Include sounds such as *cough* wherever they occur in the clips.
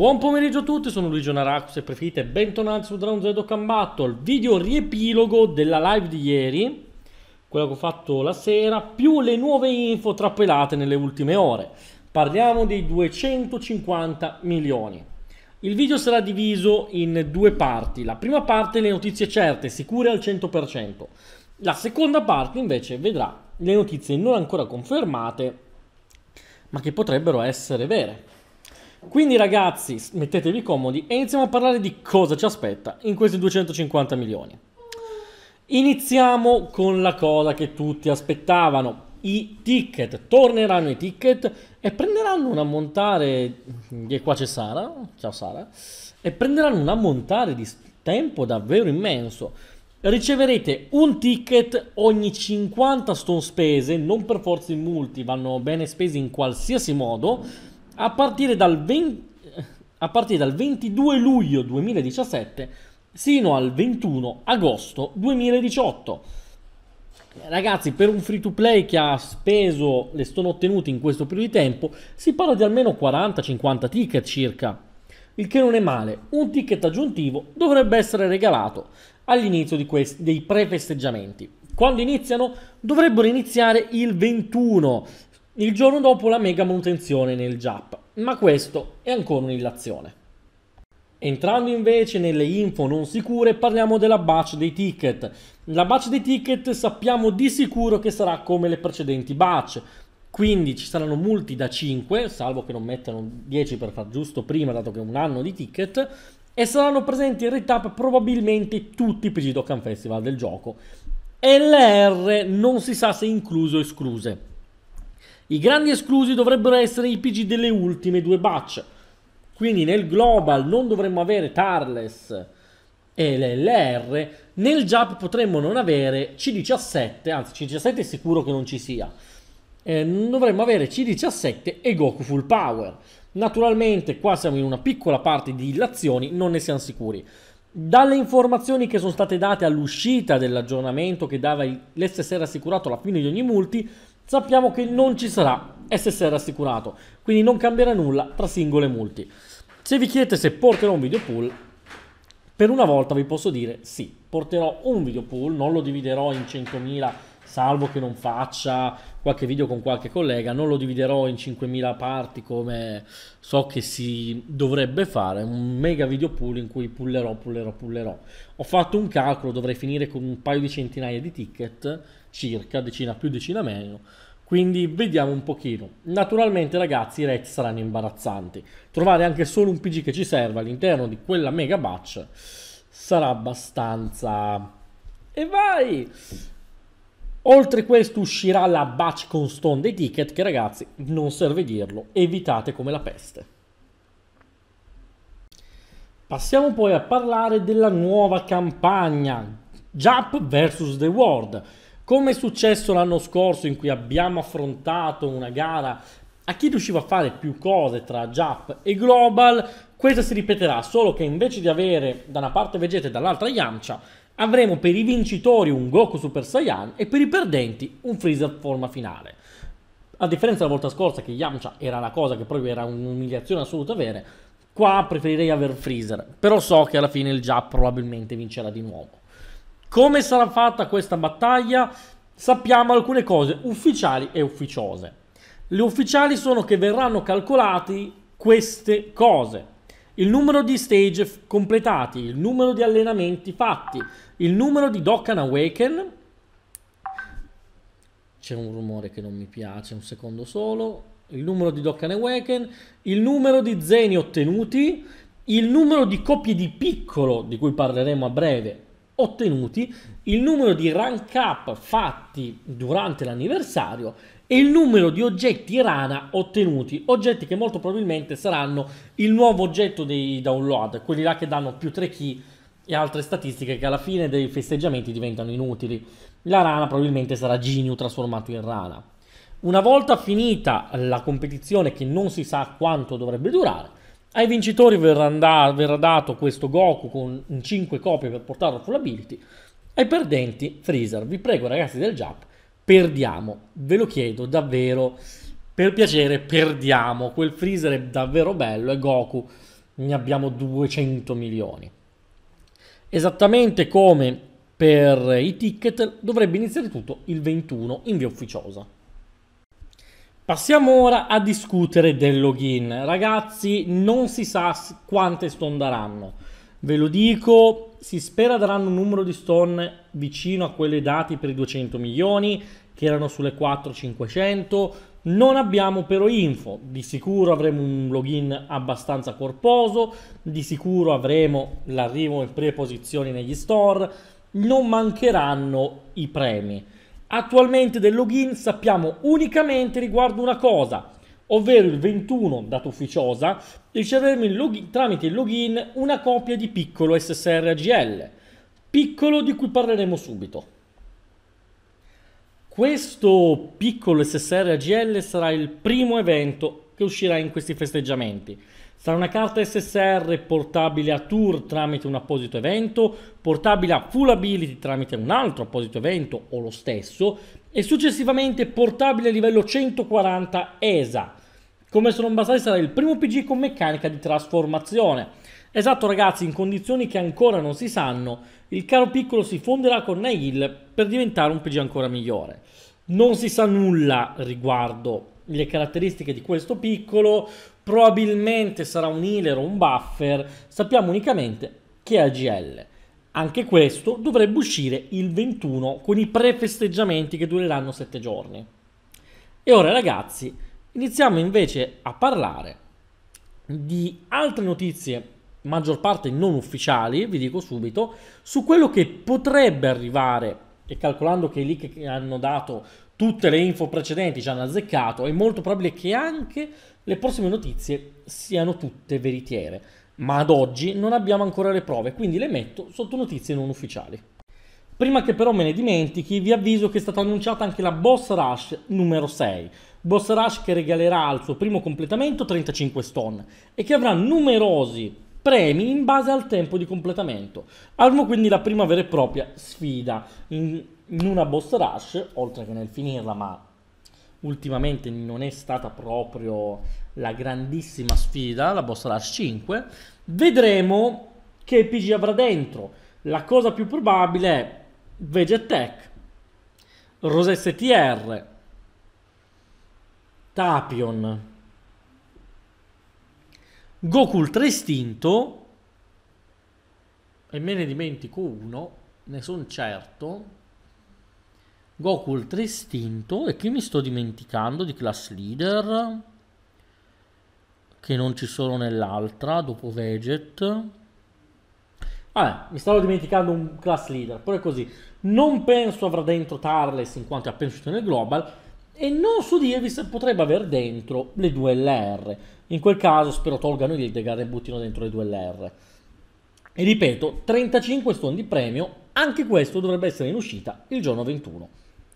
Buon pomeriggio a tutti, sono Luigi Naracu, se preferite bentornati su Dragon Zero Dokkan Battle Video riepilogo della live di ieri Quella che ho fatto la sera, più le nuove info trappelate nelle ultime ore Parliamo dei 250 milioni Il video sarà diviso in due parti La prima parte le notizie certe, sicure al 100% La seconda parte invece vedrà le notizie non ancora confermate ma che potrebbero essere vere quindi ragazzi, mettetevi comodi e iniziamo a parlare di cosa ci aspetta in questi 250 milioni. Iniziamo con la cosa che tutti aspettavano, i ticket. Torneranno i ticket e prenderanno un ammontare, e qua c'è Sara, ciao Sara, e prenderanno un ammontare di tempo davvero immenso. Riceverete un ticket ogni 50 stone spese, non per forza in multi, vanno bene spesi in qualsiasi modo, a partire dal, 20, a partire dal 22 luglio 2017 sino al 21 agosto 2018. Ragazzi, per un free to play che ha speso, le stone ottenute in questo periodo di tempo, si parla di almeno 40-50 ticket circa, il che non è male. Un ticket aggiuntivo dovrebbe essere regalato all'inizio dei pre-festeggiamenti. Quando iniziano? Dovrebbero iniziare il 21 il giorno dopo la mega manutenzione nel JAP, ma questo è ancora un'illazione. Entrando invece nelle info non sicure parliamo della batch dei ticket. La batch dei ticket sappiamo di sicuro che sarà come le precedenti batch, quindi ci saranno multi da 5, salvo che non mettano 10 per far giusto prima dato che è un anno di ticket, e saranno presenti in retap probabilmente tutti i PG Dokkan Festival del gioco. l'R non si sa se incluso o escluse. I grandi esclusi dovrebbero essere i PG delle ultime due batch. Quindi nel global non dovremmo avere Tarles e l'LR, nel JAP potremmo non avere C17, anzi C17 è sicuro che non ci sia. Eh, dovremmo avere C17 e Goku Full Power. Naturalmente qua siamo in una piccola parte di illazioni, non ne siamo sicuri. Dalle informazioni che sono state date all'uscita dell'aggiornamento che dava l'SSR assicurato alla fine di ogni multi, sappiamo che non ci sarà SSR assicurato, quindi non cambierà nulla tra singole multi. Se vi chiedete se porterò un video pool, per una volta vi posso dire sì, porterò un video pool, non lo dividerò in 100.000 salvo che non faccia qualche video con qualche collega, non lo dividerò in 5.000 parti come so che si dovrebbe fare, un mega video pool in cui pullerò, pullerò, pullerò. Ho fatto un calcolo, dovrei finire con un paio di centinaia di ticket, circa, decina più, decina meno, quindi vediamo un pochino. Naturalmente ragazzi i rate saranno imbarazzanti, trovare anche solo un PG che ci serva all'interno di quella mega batch sarà abbastanza... E vai! Oltre questo uscirà la batch con stone dei ticket che ragazzi non serve dirlo, evitate come la peste. Passiamo poi a parlare della nuova campagna Jump vs The World. Come è successo l'anno scorso in cui abbiamo affrontato una gara a chi riusciva a fare più cose tra Jump e Global, questa si ripeterà, solo che invece di avere da una parte Vegeta e dall'altra Yamcha, avremo per i vincitori un Goku Super Saiyan e per i perdenti un Freezer forma finale. A differenza della volta scorsa che Yamcha era una cosa che proprio era un'umiliazione assoluta avere, qua preferirei aver Freezer, però so che alla fine il Jap probabilmente vincerà di nuovo. Come sarà fatta questa battaglia? Sappiamo alcune cose ufficiali e ufficiose. Le ufficiali sono che verranno calcolate queste cose, il numero di stage completati, il numero di allenamenti fatti, il numero di Dokkan Awaken. C'è un rumore che non mi piace, un secondo solo. Il numero di Dokkan Awaken, il numero di zeni ottenuti, il numero di coppie di piccolo, di cui parleremo a breve, ottenuti, il numero di rank up fatti durante l'anniversario e il numero di oggetti rana ottenuti, oggetti che molto probabilmente saranno il nuovo oggetto dei download, quelli là che danno più 3 key e altre statistiche che alla fine dei festeggiamenti diventano inutili. La rana probabilmente sarà Geniu trasformato in rana. Una volta finita la competizione che non si sa quanto dovrebbe durare, ai vincitori verrà, da, verrà dato questo Goku con 5 copie per portarlo full ability, ai perdenti Freezer. Vi prego ragazzi del Jap, perdiamo. Ve lo chiedo davvero, per piacere, perdiamo. Quel freezer è davvero bello e Goku ne abbiamo 200 milioni. Esattamente come per i ticket dovrebbe iniziare tutto il 21 in via ufficiosa. Passiamo ora a discutere del login. Ragazzi, non si sa quante stone daranno. Ve lo dico, si spera daranno un numero di stone vicino a quelle dati per i 200 milioni, che erano sulle 4.500. Non abbiamo però info, di sicuro avremo un login abbastanza corposo, di sicuro avremo l'arrivo in preposizioni negli store, non mancheranno i premi. Attualmente del login sappiamo unicamente riguardo una cosa, ovvero il 21, data ufficiosa, riceveremo il login, tramite il login una copia di piccolo SSR AGL, piccolo di cui parleremo subito. Questo piccolo SSR AGL sarà il primo evento che uscirà in questi festeggiamenti. Sarà una carta SSR portabile a tour tramite un apposito evento, portabile a full ability tramite un altro apposito evento o lo stesso e successivamente portabile a livello 140 ESA. Come se non bastasse sarà il primo PG con meccanica di trasformazione Esatto ragazzi, in condizioni che ancora non si sanno, il caro piccolo si fonderà con Nail per diventare un PG ancora migliore. Non si sa nulla riguardo le caratteristiche di questo piccolo, probabilmente sarà un healer o un buffer, sappiamo unicamente che è AGL. Anche questo dovrebbe uscire il 21 con i pre-festeggiamenti che dureranno 7 giorni. E ora ragazzi, iniziamo invece a parlare di altre notizie maggior parte non ufficiali, vi dico subito, su quello che potrebbe arrivare e calcolando che lì che hanno dato tutte le info precedenti ci hanno azzeccato, è molto probabile che anche le prossime notizie siano tutte veritiere. Ma ad oggi non abbiamo ancora le prove, quindi le metto sotto notizie non ufficiali. Prima che però me ne dimentichi, vi avviso che è stata annunciata anche la Boss Rush numero 6. Boss Rush che regalerà al suo primo completamento 35 stone e che avrà numerosi premi in base al tempo di completamento. Avremo quindi la prima vera e propria sfida in, in una boss rush, oltre che nel finirla, ma ultimamente non è stata proprio la grandissima sfida, la boss rush 5. Vedremo che PG avrà dentro. La cosa più probabile è Vegetech, Rosé STR, Tapion, Goku Ultra Istinto e me ne dimentico uno, ne sono certo. Goku Ultra Istinto e che mi sto dimenticando di Class Leader che non ci sono nell'altra dopo Veget. Vabbè, ah, mi stavo dimenticando un class leader, però è così. Non penso avrà dentro Tarles in quanto è appena uscito nel global, e non su dirvi potrebbe avere dentro le due LR. In quel caso spero tolgano il Degar e buttino dentro le due LR. E ripeto, 35 stone di premio, anche questo dovrebbe essere in uscita il giorno 21,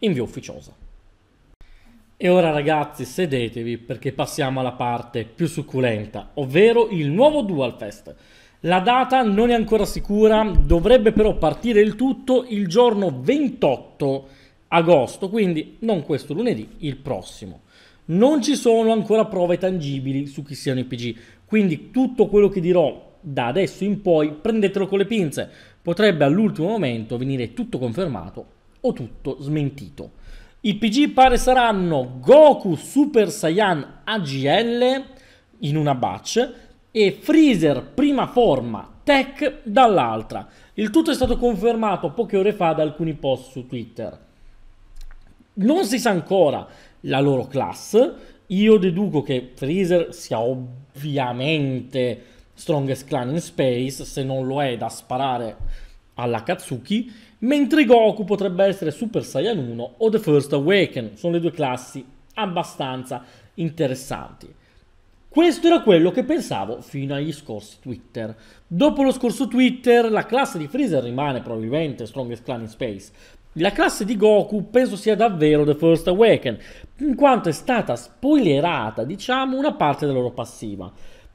in via ufficiosa. E ora ragazzi sedetevi perché passiamo alla parte più succulenta, ovvero il nuovo Dual Fest. La data non è ancora sicura, dovrebbe però partire il tutto il giorno 28 agosto, quindi non questo lunedì, il prossimo. Non ci sono ancora prove tangibili su chi siano i PG, quindi tutto quello che dirò da adesso in poi prendetelo con le pinze, potrebbe all'ultimo momento venire tutto confermato o tutto smentito. I PG pare saranno Goku Super Saiyan AGL in una batch e Freezer prima forma Tech dall'altra. Il tutto è stato confermato poche ore fa da alcuni post su Twitter non si sa ancora la loro class. Io deduco che Freezer sia ovviamente Strongest Clan in Space, se non lo è da sparare alla Katsuki, mentre Goku potrebbe essere Super Saiyan 1 o The First Awaken. Sono le due classi abbastanza interessanti. Questo era quello che pensavo fino agli scorsi Twitter. Dopo lo scorso Twitter, la classe di Freezer rimane probabilmente Strongest Clan in Space, la classe di Goku penso sia davvero The First Awaken, in quanto è stata spoilerata, diciamo, una parte della loro passiva,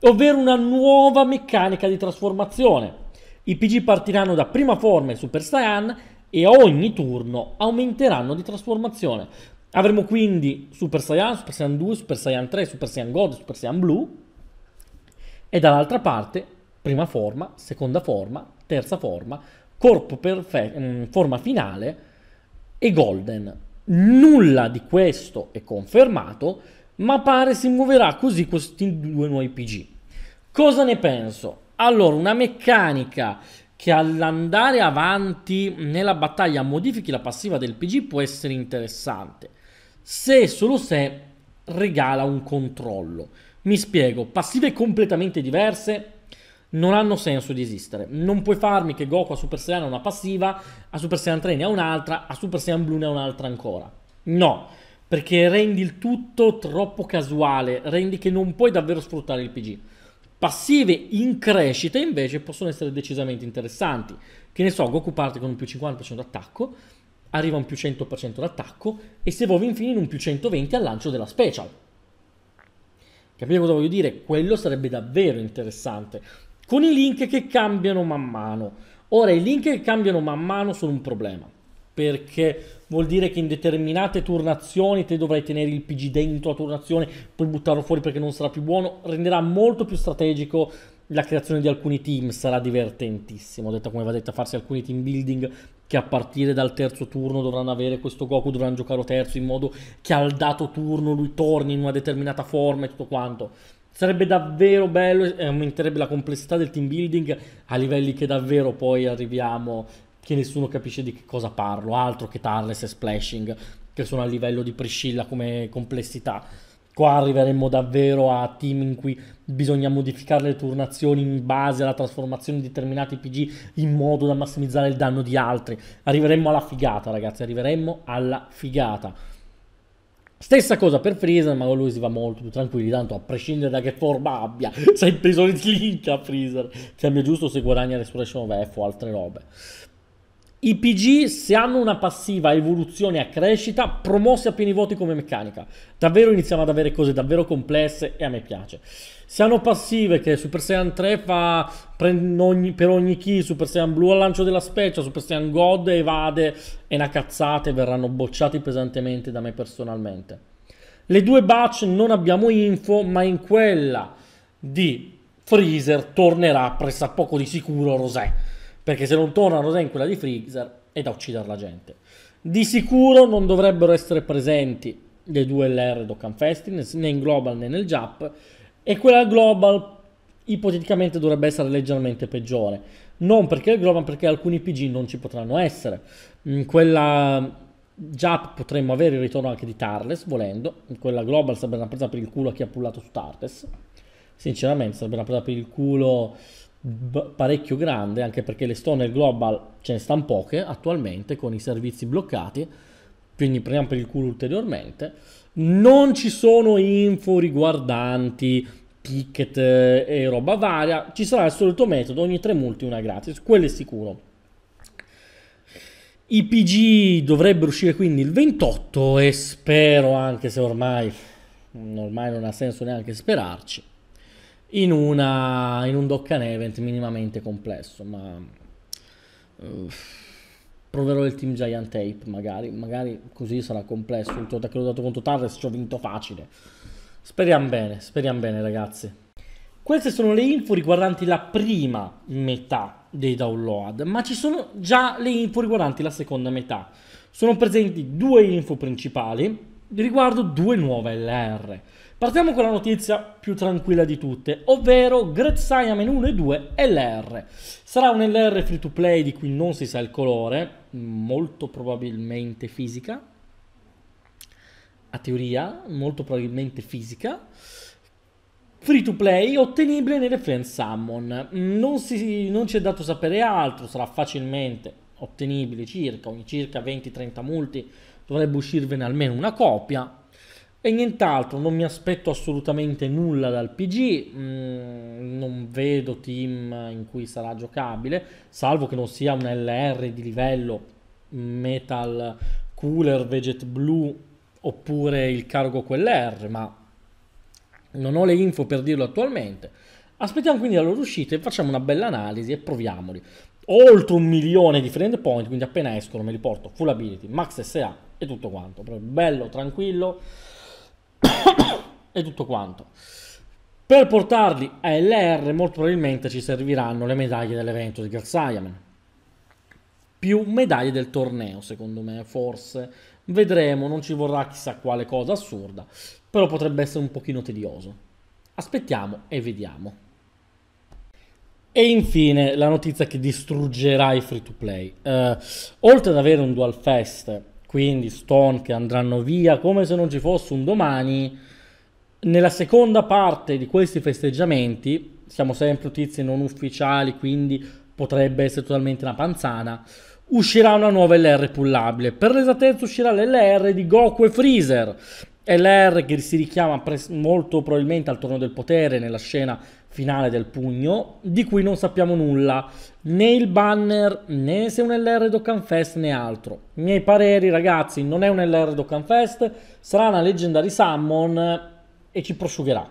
ovvero una nuova meccanica di trasformazione. I PG partiranno da prima forma in Super Saiyan e ogni turno aumenteranno di trasformazione. Avremo quindi Super Saiyan, Super Saiyan 2, Super Saiyan 3, Super Saiyan God, Super Saiyan Blue e dall'altra parte prima forma, seconda forma, terza forma, corpo perfetto, mm, forma finale e golden. Nulla di questo è confermato, ma pare si muoverà così questi due nuovi PG. Cosa ne penso? Allora, una meccanica che all'andare avanti nella battaglia modifichi la passiva del PG può essere interessante, se solo se regala un controllo. Mi spiego, passive completamente diverse non hanno senso di esistere. Non puoi farmi che Goku a Super Saiyan ha una passiva, a Super Saiyan 3 ne ha un'altra, a Super Saiyan Blu ne ha un'altra ancora. No, perché rendi il tutto troppo casuale, rendi che non puoi davvero sfruttare il PG. Passive in crescita invece possono essere decisamente interessanti. Che ne so, Goku parte con un più 50% d'attacco, arriva a un più 100% d'attacco e si evolve infine in un più 120 al lancio della special. Capite cosa voglio dire? Quello sarebbe davvero interessante con i link che cambiano man mano. Ora, i link che cambiano man mano sono un problema, perché vuol dire che in determinate turnazioni te dovrai tenere il PG dentro la turnazione, poi buttarlo fuori perché non sarà più buono, renderà molto più strategico la creazione di alcuni team, sarà divertentissimo, ho detto come va detto a farsi alcuni team building che a partire dal terzo turno dovranno avere questo Goku, dovranno giocare terzo in modo che al dato turno lui torni in una determinata forma e tutto quanto Sarebbe davvero bello e eh, aumenterebbe la complessità del team building a livelli che davvero poi arriviamo che nessuno capisce di che cosa parlo, altro che Tarles e Splashing, che sono a livello di Priscilla come complessità. Qua arriveremmo davvero a team in cui bisogna modificare le turnazioni in base alla trasformazione di determinati PG in modo da massimizzare il danno di altri. Arriveremmo alla figata, ragazzi, arriveremmo alla figata. Stessa cosa per Freezer, ma con lui si va molto più tranquilli, tanto a prescindere da che forma abbia, sempre *laughs* i soliti link a Freezer, cambia giusto se guadagna Restoration of o altre robe. I PG, se hanno una passiva evoluzione a crescita, promossi a pieni voti come meccanica. Davvero iniziamo ad avere cose davvero complesse e a me piace. Se hanno passive che Super Saiyan 3 fa ogni, per ogni chi, Super Saiyan Blu al lancio della specie, Super Saiyan God evade, e una cazzata e verranno bocciati pesantemente da me personalmente. Le due batch non abbiamo info, ma in quella di Freezer tornerà pressappoco di sicuro Rosè perché se non torna Rosen in quella di Freezer è da uccidere la gente. Di sicuro non dovrebbero essere presenti le due LR Dokkan Festin, né in Global né nel Jap, e quella Global ipoteticamente dovrebbe essere leggermente peggiore. Non perché il Global, perché alcuni PG non ci potranno essere. In mm, quella Jap potremmo avere il ritorno anche di Tarles, volendo. In quella Global sarebbe una presa per il culo a chi ha pullato su Tarles. Sinceramente sarebbe una presa per il culo b- parecchio grande, anche perché le store nel global ce ne stanno poche attualmente con i servizi bloccati, quindi prendiamo per il culo ulteriormente. Non ci sono info riguardanti ticket eh, e roba varia, ci sarà il solito metodo, ogni tre multi una gratis, quello è sicuro. I PG dovrebbero uscire quindi il 28 e spero anche se ormai, ormai non ha senso neanche sperarci in, una, in un Dokkan Event minimamente complesso, ma uh, proverò il Team Giant Tape magari, magari così sarà complesso, il che l'ho dato contro Tarres ci ho vinto facile. Speriamo bene, speriamo bene ragazzi. Queste sono le info riguardanti la prima metà dei download, ma ci sono già le info riguardanti la seconda metà. Sono presenti due info principali riguardo due nuove LR. Partiamo con la notizia più tranquilla di tutte, ovvero Great Saiyaman 1 e 2 LR. Sarà un LR free to play di cui non si sa il colore, molto probabilmente fisica, a teoria, molto probabilmente fisica, free to play ottenibile nelle Friend Summon. Non, si, non ci è dato sapere altro, sarà facilmente ottenibile circa, ogni circa 20-30 multi dovrebbe uscirvene almeno una copia, e nient'altro, non mi aspetto assolutamente nulla dal PG, mm, non vedo team in cui sarà giocabile, salvo che non sia un LR di livello Metal Cooler, Veget Blue oppure il cargo quell'R, ma non ho le info per dirlo attualmente. Aspettiamo quindi la loro uscita e facciamo una bella analisi e proviamoli. Oltre un milione di friend point, quindi appena escono me li porto, full ability, max SA e tutto quanto. Bello, tranquillo. *coughs* e tutto quanto. Per portarli a LR molto probabilmente ci serviranno le medaglie dell'evento di Garzayaman. Più medaglie del torneo, secondo me, forse. Vedremo, non ci vorrà chissà quale cosa assurda, però potrebbe essere un pochino tedioso. Aspettiamo e vediamo. E infine la notizia che distruggerà i free to play. Uh, oltre ad avere un Dual Fest quindi Stone che andranno via come se non ci fosse un domani. Nella seconda parte di questi festeggiamenti, siamo sempre notizie non ufficiali, quindi potrebbe essere totalmente una panzana, uscirà una nuova LR pullabile. Per l'esattezza uscirà l'LR di Goku e Freezer. LR che si richiama molto probabilmente al torneo del potere nella scena finale del pugno, di cui non sappiamo nulla, né il banner, né se è un LR Dokkan Fest, né altro. I miei pareri, ragazzi, non è un LR Dokkan Fest, sarà una Legendary Summon e ci prosciugherà.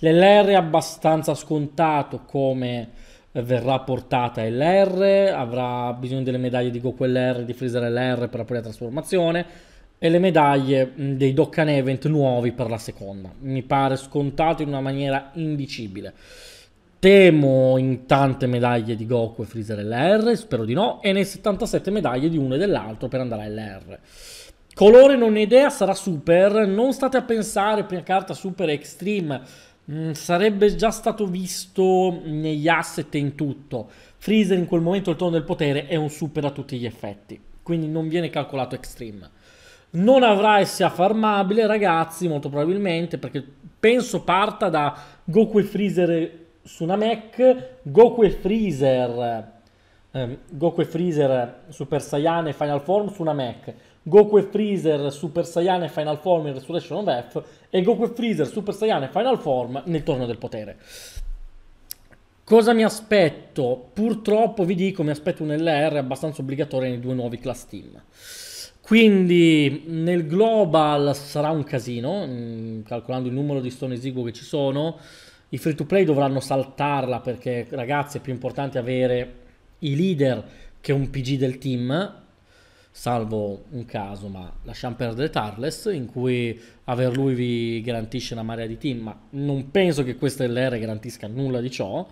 L'LR è abbastanza scontato come verrà portata LR, avrà bisogno delle medaglie di Goku LR, di Freezer LR per la propria trasformazione, e le medaglie mm, dei Dokkan Event nuovi per la seconda. Mi pare scontato in una maniera indicibile. Temo in tante medaglie di Goku e Freezer LR, spero di no, e ne 77 medaglie di uno e dell'altro per andare a LR. Colore non ne idea, sarà super, non state a pensare prima carta super extreme, mm, sarebbe già stato visto negli asset e in tutto. Freezer in quel momento il tono del potere è un super a tutti gli effetti, quindi non viene calcolato extreme non avrai sia farmabile, ragazzi, molto probabilmente, perché penso parta da Goku e Freezer su una Mac, Goku e Freezer, ehm, Goku e Freezer Super Saiyan e Final Form su una Mac, Goku e Freezer Super Saiyan e Final Form in Resurrection of F e Goku e Freezer Super Saiyan e Final Form nel Torno del Potere. Cosa mi aspetto? Purtroppo vi dico, mi aspetto un LR abbastanza obbligatorio nei due nuovi class team. Quindi nel global sarà un casino, mm, calcolando il numero di stone esiguo che ci sono. I free to play dovranno saltarla perché ragazzi è più importante avere i leader che un PG del team, salvo un caso, ma lasciamo perdere Tarles, in cui aver lui vi garantisce una marea di team, ma non penso che questa LR garantisca nulla di ciò.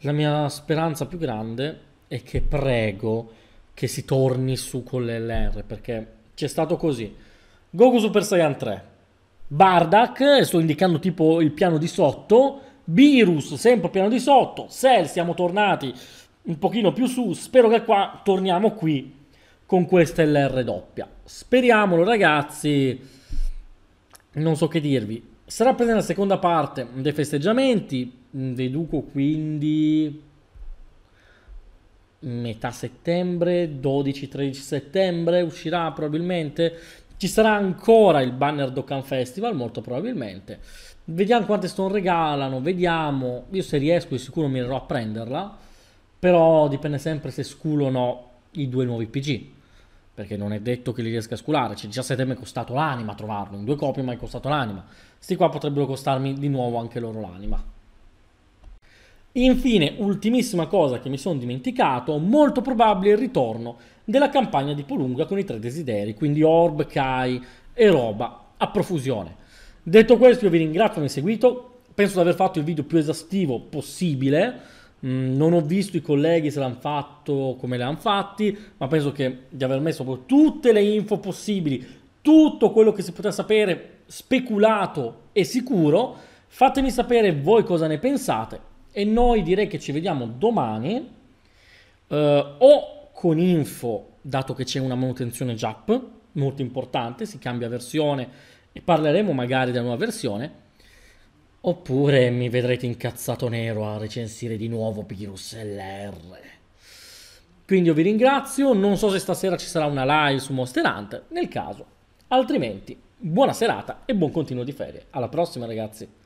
La mia speranza più grande è che prego che si torni su con le LR perché c'è stato così. Goku Super Saiyan 3, Bardak, sto indicando tipo il piano di sotto, Virus sempre piano di sotto, Cell siamo tornati un pochino più su, spero che qua torniamo qui con questa LR doppia. Speriamolo ragazzi, non so che dirvi. Sarà presa la seconda parte dei festeggiamenti, deduco quindi metà settembre, 12-13 settembre uscirà probabilmente. Ci sarà ancora il banner Dokkan Festival, molto probabilmente. Vediamo quante stone regalano, vediamo. Io se riesco di sicuro mi andrò a prenderla, però dipende sempre se sculo o no i due nuovi PG. Perché non è detto che li riesca a sculare. Cioè, già 7 mi è costato l'anima trovarlo. In due copie mi è costato l'anima. Sti qua potrebbero costarmi di nuovo anche loro l'anima. Infine, ultimissima cosa che mi sono dimenticato, molto probabile il ritorno della campagna di Polunga con i tre desideri, quindi orb, Kai e roba a profusione. Detto questo, io vi ringrazio per aver seguito, penso di aver fatto il video più esaustivo possibile, mm, non ho visto i colleghi se l'hanno fatto come l'hanno fatti, ma penso che di aver messo tutte le info possibili, tutto quello che si poteva sapere speculato e sicuro. Fatemi sapere voi cosa ne pensate e noi direi che ci vediamo domani eh, o con info, dato che c'è una manutenzione JAP molto importante, si cambia versione e parleremo magari della nuova versione, oppure mi vedrete incazzato nero a recensire di nuovo Virus LR. Quindi io vi ringrazio, non so se stasera ci sarà una live su Monster Hunter, nel caso, altrimenti buona serata e buon continuo di ferie. Alla prossima ragazzi!